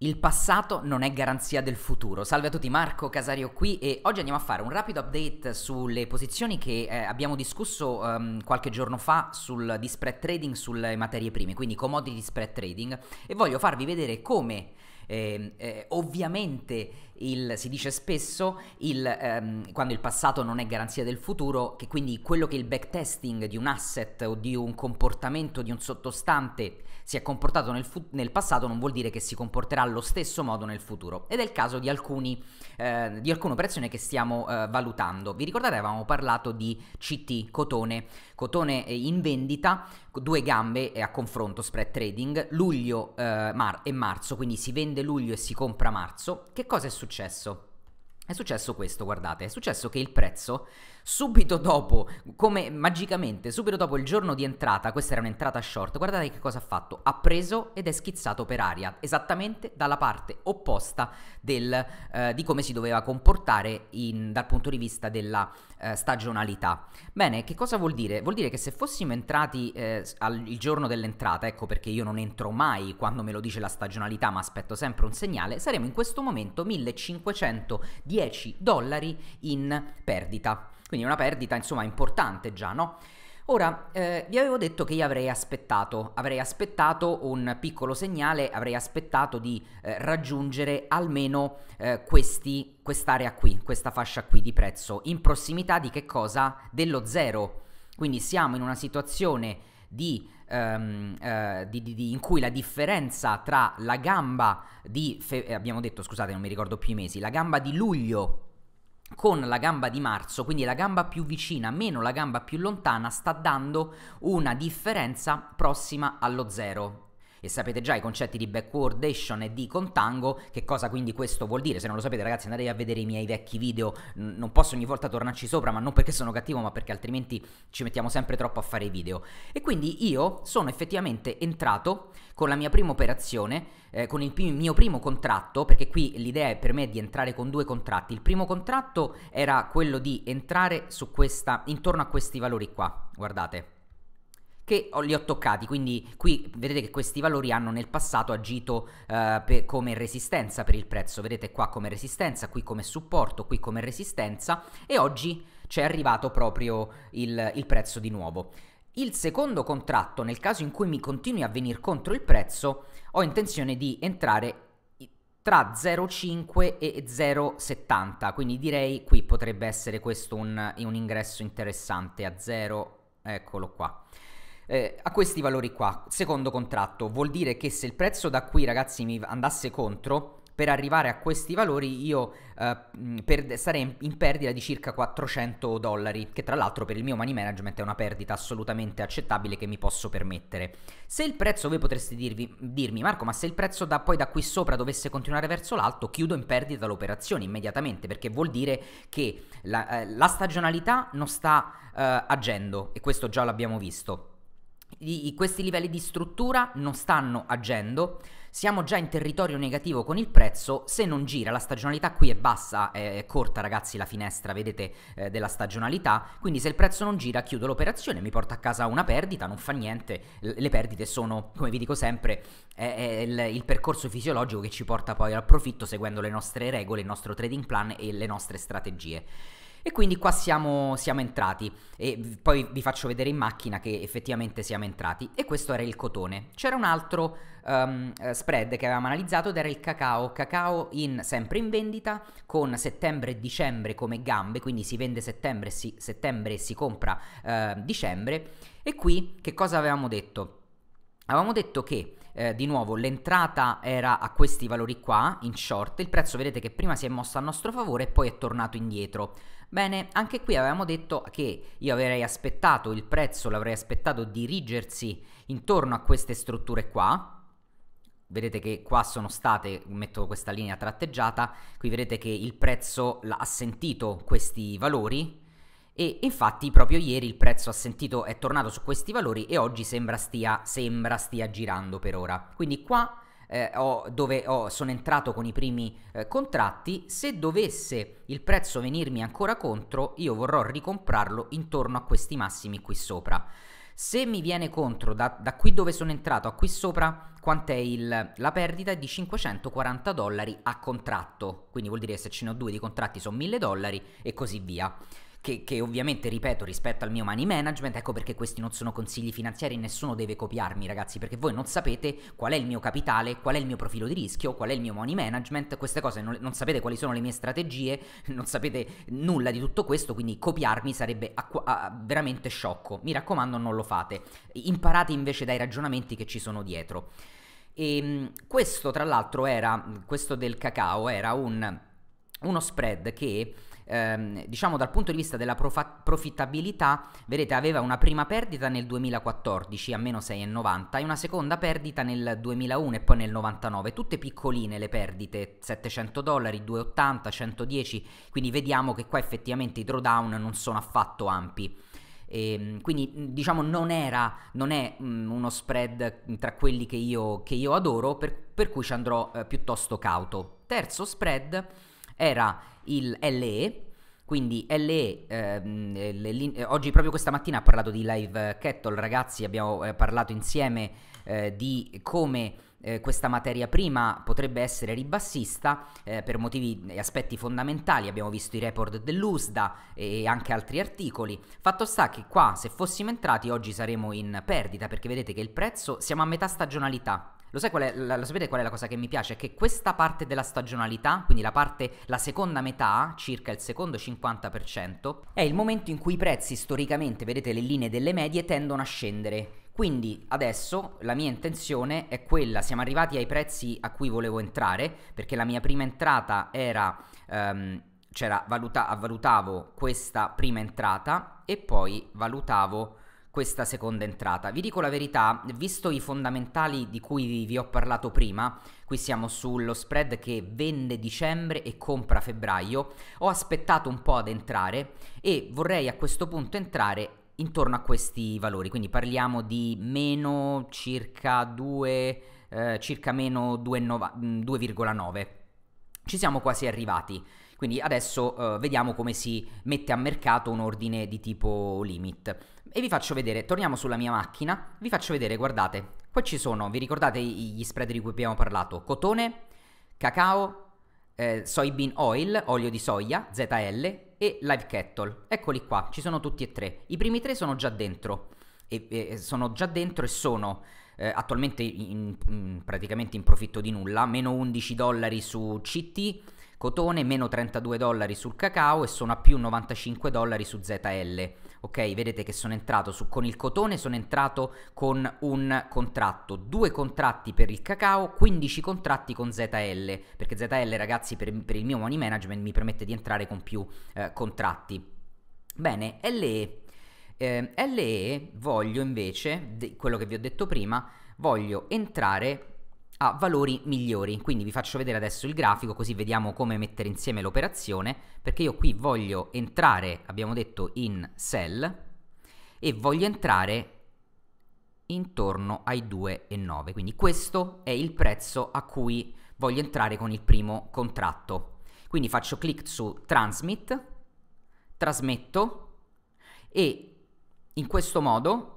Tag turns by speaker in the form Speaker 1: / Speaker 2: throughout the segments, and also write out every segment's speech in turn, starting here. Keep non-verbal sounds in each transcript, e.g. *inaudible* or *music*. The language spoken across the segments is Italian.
Speaker 1: Il passato non è garanzia del futuro. Salve a tutti, Marco Casario qui e oggi andiamo a fare un rapido update sulle posizioni che eh, abbiamo discusso um, qualche giorno fa sul di spread trading sulle materie prime, quindi commodity spread trading e voglio farvi vedere come eh, eh, ovviamente il, si dice spesso il, ehm, quando il passato non è garanzia del futuro, che quindi quello che il backtesting di un asset o di un comportamento di un sottostante si è comportato nel, fu- nel passato non vuol dire che si comporterà allo stesso modo nel futuro. Ed è il caso di, alcuni, eh, di alcune operazioni che stiamo eh, valutando. Vi ricordate avevamo parlato di CT, cotone, cotone in vendita, due gambe a confronto, spread trading, luglio eh, mar- e marzo, quindi si vende luglio e si compra marzo. Che cosa è successo? successo? È successo questo, guardate, è successo che il prezzo Subito dopo, come magicamente, subito dopo il giorno di entrata, questa era un'entrata short, guardate che cosa ha fatto, ha preso ed è schizzato per aria, esattamente dalla parte opposta del, eh, di come si doveva comportare in, dal punto di vista della eh, stagionalità. Bene, che cosa vuol dire? Vuol dire che se fossimo entrati eh, al, il giorno dell'entrata, ecco perché io non entro mai quando me lo dice la stagionalità, ma aspetto sempre un segnale, saremo in questo momento 1510 dollari in perdita. Quindi una perdita, insomma, importante già, no? Ora, eh, vi avevo detto che io avrei aspettato, avrei aspettato un piccolo segnale, avrei aspettato di eh, raggiungere almeno eh, questi, quest'area qui, questa fascia qui di prezzo, in prossimità di che cosa? Dello zero. Quindi siamo in una situazione di, um, di, di, in cui la differenza tra la gamba di, fe- eh, abbiamo detto, scusate non mi ricordo più i mesi, la gamba di luglio con la gamba di marzo, quindi la gamba più vicina meno la gamba più lontana, sta dando una differenza prossima allo zero e sapete già i concetti di backwardation e di contango, che cosa quindi questo vuol dire. Se non lo sapete ragazzi andate a vedere i miei vecchi video, N- non posso ogni volta tornarci sopra, ma non perché sono cattivo, ma perché altrimenti ci mettiamo sempre troppo a fare i video. E quindi io sono effettivamente entrato con la mia prima operazione, eh, con il p- mio primo contratto, perché qui l'idea è per me di entrare con due contratti. Il primo contratto era quello di entrare su questa, intorno a questi valori qua, guardate che li ho toccati, quindi qui vedete che questi valori hanno nel passato agito eh, per, come resistenza per il prezzo, vedete qua come resistenza, qui come supporto, qui come resistenza e oggi c'è arrivato proprio il, il prezzo di nuovo. Il secondo contratto, nel caso in cui mi continui a venire contro il prezzo, ho intenzione di entrare tra 0,5 e 0,70, quindi direi qui potrebbe essere questo un, un ingresso interessante a 0, eccolo qua eh, a questi valori qua. Secondo contratto vuol dire che se il prezzo da qui ragazzi mi andasse contro, per arrivare a questi valori io eh, per, sarei in perdita di circa 400 dollari, che tra l'altro per il mio money management è una perdita assolutamente accettabile che mi posso permettere. Se il prezzo, voi potreste dirvi, dirmi Marco, ma se il prezzo da, poi da qui sopra dovesse continuare verso l'alto, chiudo in perdita l'operazione immediatamente, perché vuol dire che la, eh, la stagionalità non sta eh, agendo, e questo già l'abbiamo visto i, questi livelli di struttura non stanno agendo, siamo già in territorio negativo con il prezzo, se non gira la stagionalità qui è bassa, è corta ragazzi la finestra, vedete, eh, della stagionalità, quindi se il prezzo non gira chiudo l'operazione, mi porta a casa una perdita, non fa niente, le perdite sono, come vi dico sempre, è, è il, il percorso fisiologico che ci porta poi al profitto seguendo le nostre regole, il nostro trading plan e le nostre strategie. E quindi qua siamo, siamo entrati e poi vi faccio vedere in macchina che effettivamente siamo entrati. E questo era il cotone. C'era un altro um, spread che avevamo analizzato ed era il cacao. Cacao in, sempre in vendita con settembre e dicembre come gambe, quindi si vende settembre, si, settembre e si compra uh, dicembre. E qui che cosa avevamo detto? Avevamo detto che eh, di nuovo l'entrata era a questi valori qua, in short, il prezzo vedete che prima si è mosso a nostro favore e poi è tornato indietro. Bene, anche qui avevamo detto che io avrei aspettato il prezzo, l'avrei aspettato dirigersi intorno a queste strutture qua, Vedete che qua sono state, metto questa linea tratteggiata, qui vedete che il prezzo ha sentito questi valori, e infatti proprio ieri il prezzo sentito, è tornato su questi valori e oggi sembra stia, sembra stia girando per ora. Quindi qua eh, ho, dove ho, sono entrato con i primi eh, contratti, se dovesse il prezzo venirmi ancora contro, io vorrò ricomprarlo intorno a questi massimi qui sopra. Se mi viene contro da, da qui dove sono entrato a qui sopra, quant'è il, la perdita? È di 540 dollari a contratto, quindi vuol dire che se ce ne ho due di contratti sono 1000 dollari e così via che, che, ovviamente ripeto rispetto al mio money management, ecco perché questi non sono consigli finanziari, nessuno deve copiarmi ragazzi, perché voi non sapete qual è il mio capitale, qual è il mio profilo di rischio, qual è il mio money management, queste cose non, non sapete quali sono le mie strategie, *laughs* non sapete nulla di tutto questo, quindi copiarmi sarebbe acqu- a, veramente sciocco, mi raccomando non lo fate, imparate invece dai ragionamenti che ci sono dietro. E ehm, questo tra l'altro era, questo del cacao era un, uno spread che ehm, diciamo dal punto di vista della profa- profittabilità, vedete aveva una prima perdita nel 2014 a meno 6,90 e una seconda perdita nel 2001 e poi nel 99, tutte piccoline le perdite, 700 dollari, 280, 110, quindi vediamo che qua effettivamente i drawdown non sono affatto ampi. E, ehm, quindi diciamo non era, non è mh, uno spread tra quelli che io, che io adoro, per, per cui ci andrò eh, piuttosto cauto. Terzo spread era il LE, quindi LE, ehm, le line- eh, oggi proprio questa mattina ha parlato di Live Kettle, ragazzi, abbiamo eh, parlato insieme eh, di come eh, questa materia prima potrebbe essere ribassista eh, per motivi e aspetti fondamentali, abbiamo visto i report dell'USDA e anche altri articoli. Fatto sta che qua, se fossimo entrati, oggi saremmo in perdita perché vedete che il prezzo siamo a metà stagionalità. Lo, sai qual è, la, lo sapete qual è la cosa che mi piace? Che questa parte della stagionalità, quindi la parte, la seconda metà, circa il secondo 50%, è il momento in cui i prezzi storicamente, vedete le linee delle medie, tendono a scendere. Quindi adesso la mia intenzione è quella, siamo arrivati ai prezzi a cui volevo entrare, perché la mia prima entrata era, um, valuta, valutavo questa prima entrata e poi valutavo questa seconda entrata. Vi dico la verità, visto i fondamentali di cui vi ho parlato prima, qui siamo sullo spread che vende dicembre e compra febbraio, ho aspettato un po' ad entrare e vorrei a questo punto entrare intorno a questi valori, quindi parliamo di meno circa 2, eh, circa meno 2,9. Mm, Ci siamo quasi arrivati. Quindi adesso eh, vediamo come si mette a mercato un ordine di tipo limit. E vi faccio vedere, torniamo sulla mia macchina, vi faccio vedere, guardate, qua ci sono, vi ricordate gli spread di cui abbiamo parlato? Cotone, cacao, eh, soybean oil, olio di soia, ZL e live kettle. Eccoli qua, ci sono tutti e tre. I primi tre sono già dentro. E, e sono già dentro e sono eh, attualmente in, in, praticamente in profitto di nulla, meno 11 dollari su CT, cotone, meno 32 dollari sul cacao e sono a più 95 dollari su ZL. Ok, vedete che sono entrato su, con il cotone, sono entrato con un contratto, due contratti per il cacao, 15 contratti con ZL, perché ZL ragazzi per, per il mio money management mi permette di entrare con più eh, contratti. Bene, LE. Eh, LE voglio invece, quello che vi ho detto prima, voglio entrare a valori migliori. Quindi vi faccio vedere adesso il grafico così vediamo come mettere insieme l'operazione perché io qui voglio entrare, abbiamo detto, in sell e voglio entrare intorno ai 2,9. Quindi questo è il prezzo a cui voglio entrare con il primo contratto. Quindi faccio clic su transmit, trasmetto e in questo modo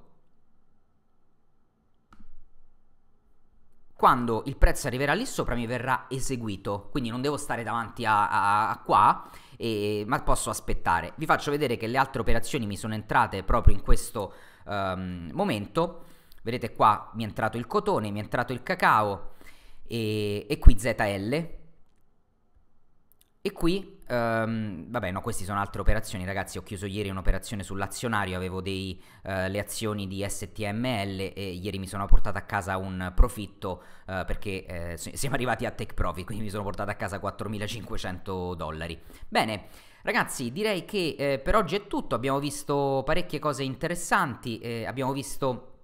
Speaker 1: quando il prezzo arriverà lì sopra mi verrà eseguito, quindi non devo stare davanti a, a, a qua, e, ma posso aspettare. Vi faccio vedere che le altre operazioni mi sono entrate proprio in questo um, momento, vedete qua mi è entrato il cotone, mi è entrato il cacao e, e qui ZL e qui Um, vabbè, no, queste sono altre operazioni, ragazzi. Ho chiuso ieri un'operazione sull'azionario, avevo dei, uh, le azioni di STML e ieri mi sono portato a casa un profitto uh, perché uh, siamo arrivati a take profit, quindi mi sono portato a casa 4.500 dollari. Bene. Ragazzi, direi che eh, per oggi è tutto, abbiamo visto parecchie cose interessanti, eh, abbiamo visto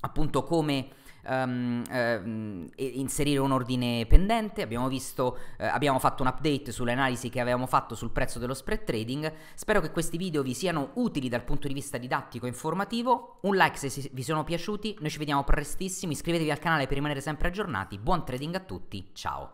Speaker 1: appunto come um, um, inserire un ordine pendente, abbiamo visto, uh, abbiamo fatto un update sulle analisi che avevamo fatto sul prezzo dello spread trading, spero che questi video vi siano utili dal punto di vista didattico e informativo, un like se vi sono piaciuti, noi ci vediamo prestissimo, iscrivetevi al canale per rimanere sempre aggiornati, buon trading a tutti, ciao!